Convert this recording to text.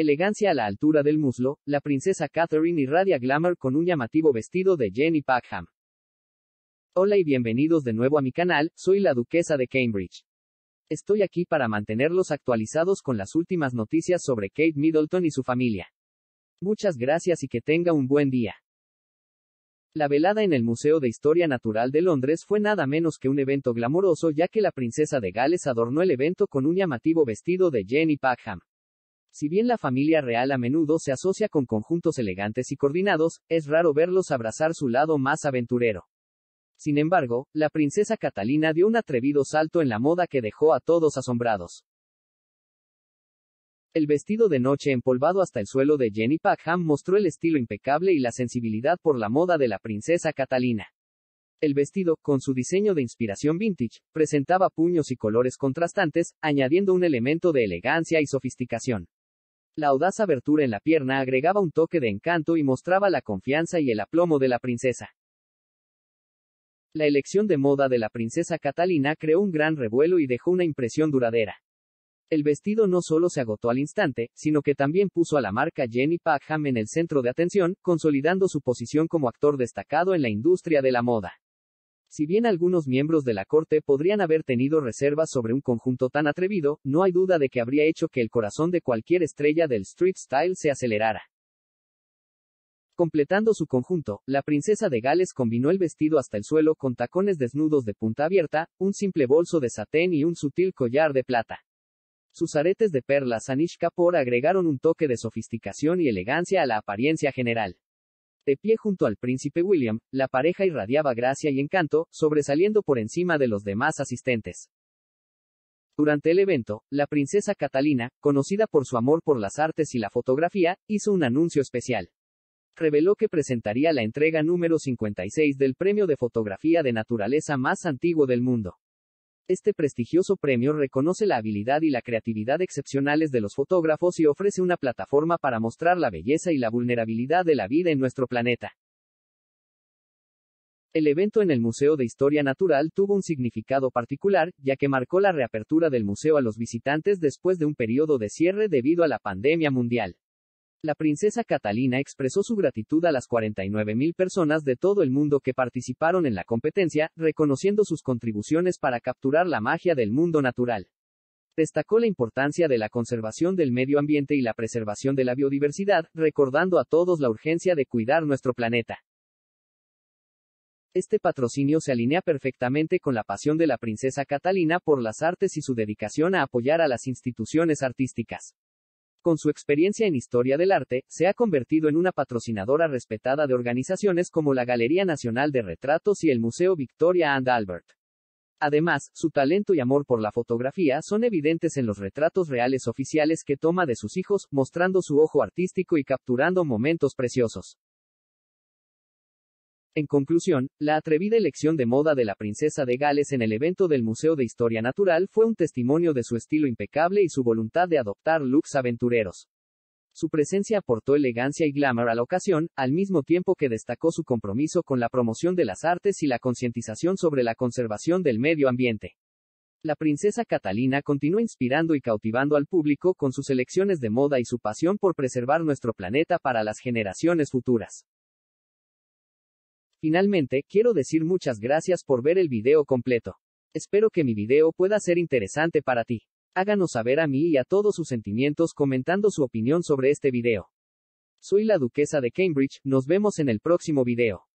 Elegancia a la altura del muslo, la princesa Catherine irradia glamour con un llamativo vestido de Jenny Packham. Hola y bienvenidos de nuevo a mi canal, soy la duquesa de Cambridge. Estoy aquí para mantenerlos actualizados con las últimas noticias sobre Kate Middleton y su familia. Muchas gracias y que tenga un buen día. La velada en el Museo de Historia Natural de Londres fue nada menos que un evento glamoroso ya que la princesa de Gales adornó el evento con un llamativo vestido de Jenny Packham. Si bien la familia real a menudo se asocia con conjuntos elegantes y coordinados, es raro verlos abrazar su lado más aventurero. Sin embargo, la princesa Catalina dio un atrevido salto en la moda que dejó a todos asombrados. El vestido de noche empolvado hasta el suelo de Jenny Packham mostró el estilo impecable y la sensibilidad por la moda de la princesa Catalina. El vestido, con su diseño de inspiración vintage, presentaba puños y colores contrastantes, añadiendo un elemento de elegancia y sofisticación. La audaz abertura en la pierna agregaba un toque de encanto y mostraba la confianza y el aplomo de la princesa. La elección de moda de la princesa Catalina creó un gran revuelo y dejó una impresión duradera. El vestido no solo se agotó al instante, sino que también puso a la marca Jenny Packham en el centro de atención, consolidando su posición como actor destacado en la industria de la moda. Si bien algunos miembros de la corte podrían haber tenido reservas sobre un conjunto tan atrevido, no hay duda de que habría hecho que el corazón de cualquier estrella del street style se acelerara. Completando su conjunto, la princesa de Gales combinó el vestido hasta el suelo con tacones desnudos de punta abierta, un simple bolso de satén y un sutil collar de plata. Sus aretes de perlas Anish Kapoor agregaron un toque de sofisticación y elegancia a la apariencia general. De pie junto al príncipe William, la pareja irradiaba gracia y encanto, sobresaliendo por encima de los demás asistentes. Durante el evento, la princesa Catalina, conocida por su amor por las artes y la fotografía, hizo un anuncio especial. Reveló que presentaría la entrega número 56 del Premio de Fotografía de Naturaleza más antiguo del mundo. Este prestigioso premio reconoce la habilidad y la creatividad excepcionales de los fotógrafos y ofrece una plataforma para mostrar la belleza y la vulnerabilidad de la vida en nuestro planeta. El evento en el Museo de Historia Natural tuvo un significado particular, ya que marcó la reapertura del museo a los visitantes después de un periodo de cierre debido a la pandemia mundial. La princesa Catalina expresó su gratitud a las 49.000 personas de todo el mundo que participaron en la competencia, reconociendo sus contribuciones para capturar la magia del mundo natural. Destacó la importancia de la conservación del medio ambiente y la preservación de la biodiversidad, recordando a todos la urgencia de cuidar nuestro planeta. Este patrocinio se alinea perfectamente con la pasión de la princesa Catalina por las artes y su dedicación a apoyar a las instituciones artísticas con su experiencia en historia del arte, se ha convertido en una patrocinadora respetada de organizaciones como la Galería Nacional de Retratos y el Museo Victoria and Albert. Además, su talento y amor por la fotografía son evidentes en los retratos reales oficiales que toma de sus hijos, mostrando su ojo artístico y capturando momentos preciosos. En conclusión, la atrevida elección de moda de la princesa de Gales en el evento del Museo de Historia Natural fue un testimonio de su estilo impecable y su voluntad de adoptar looks aventureros. Su presencia aportó elegancia y glamour a la ocasión, al mismo tiempo que destacó su compromiso con la promoción de las artes y la concientización sobre la conservación del medio ambiente. La princesa Catalina continúa inspirando y cautivando al público con sus elecciones de moda y su pasión por preservar nuestro planeta para las generaciones futuras. Finalmente, quiero decir muchas gracias por ver el video completo. Espero que mi video pueda ser interesante para ti. Háganos saber a mí y a todos sus sentimientos comentando su opinión sobre este video. Soy la duquesa de Cambridge, nos vemos en el próximo video.